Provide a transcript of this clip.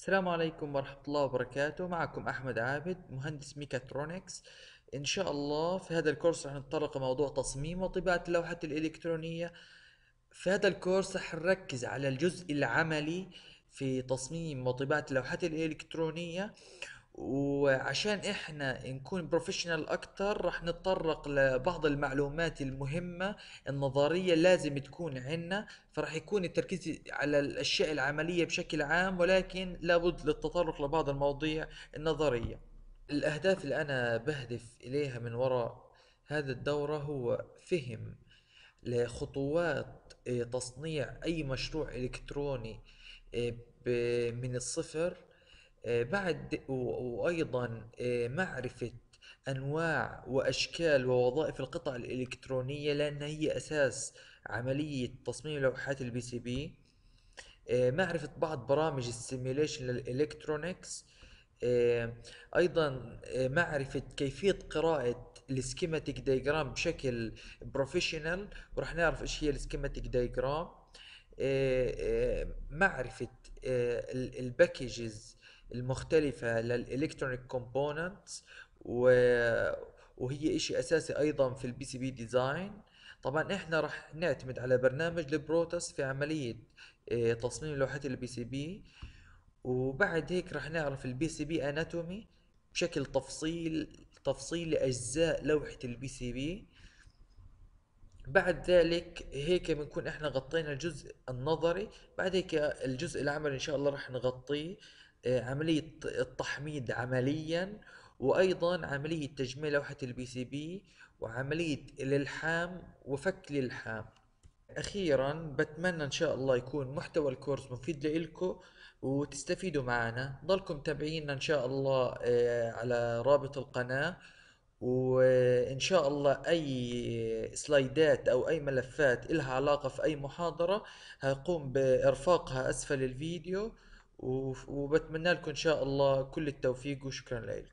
السلام عليكم ورحمة الله وبركاته معكم أحمد عابد مهندس ميكاترونكس إن شاء الله في هذا الكورس رح نتطرق لموضوع تصميم وطباعة اللوحات الإلكترونية في هذا الكورس رح نركز على الجزء العملي في تصميم وطباعة اللوحات الإلكترونية وعشان احنا نكون بروفيشنال اكتر راح نتطرق لبعض المعلومات المهمة النظرية لازم تكون عندنا فراح يكون التركيز على الاشياء العملية بشكل عام ولكن لابد للتطرق لبعض المواضيع النظرية الاهداف اللي انا بهدف اليها من وراء هذا الدورة هو فهم لخطوات تصنيع اي مشروع الكتروني إيه، من الصفر آه، بعد وأيضا آه، معرفة أنواع وأشكال ووظائف القطع الإلكترونية لأنها هي أساس عملية تصميم لوحات البي سي بي آه، معرفة بعض برامج السيميليشن للإلكترونيكس أيضا معرفة كيفية قراءة السكيماتيك دايجرام بشكل بروفيشنال ورح نعرف إيش هي السكيماتيك دايجرام آه، آه، معرفه آه، الباكجز المختلفه للالكترونيك كومبوننتس وهي إشي اساسي ايضا في البي سي بي ديزاين طبعا احنا رح نعتمد على برنامج البروتس في عمليه تصميم لوحات البي سي بي وبعد هيك رح نعرف البي سي بي اناتومي بشكل تفصيل تفصيل اجزاء لوحه البي سي بي بعد ذلك هيك بنكون احنا غطينا الجزء النظري بعد هيك الجزء العملي ان شاء الله رح نغطيه آه، عملية التحميض عمليا وايضا عملية تجميل لوحة البي سي بي وعملية الالحام وفك الالحام اخيرا بتمنى ان شاء الله يكون محتوى الكورس مفيد لكم وتستفيدوا معنا ضلكم تابعينا ان شاء الله آه، على رابط القناة وان شاء الله اي سلايدات او اي ملفات إلها علاقة في اي محاضرة هقوم بارفاقها اسفل الفيديو وبتمنى لكم ان شاء الله كل التوفيق وشكرا لكم